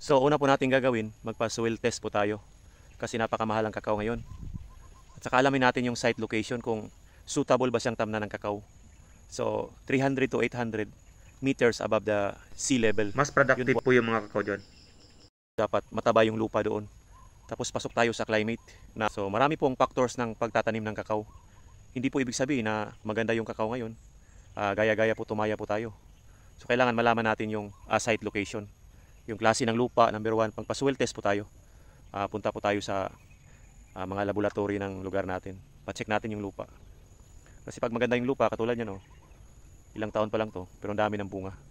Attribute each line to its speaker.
Speaker 1: So una po natin gagawin, magpa-soil test po tayo kasi napakamahal ang kakao ngayon. At saka alamin natin yung site location kung suitable ba siyang tamna ng kakao. So 300 to 800 meters above the sea level. Mas productive po, po yung mga kakao dyan. Dapat mataba yung lupa doon. Tapos pasok tayo sa climate. Na, so marami pong factors ng pagtatanim ng kakao. Hindi po ibig sabihin na maganda yung kakao ngayon. Ah, gaya-gaya uh, gaya po tumaya po tayo. So kailangan malaman natin yung uh, site location yung klase ng lupa, number 1, pang pasuel test po tayo. Uh, punta po tayo sa uh, mga laboratory ng lugar natin. Pa-check natin yung lupa. Kasi pag maganda yung lupa, katulad yan, oh, ilang taon pa lang to, pero ang dami ng bunga.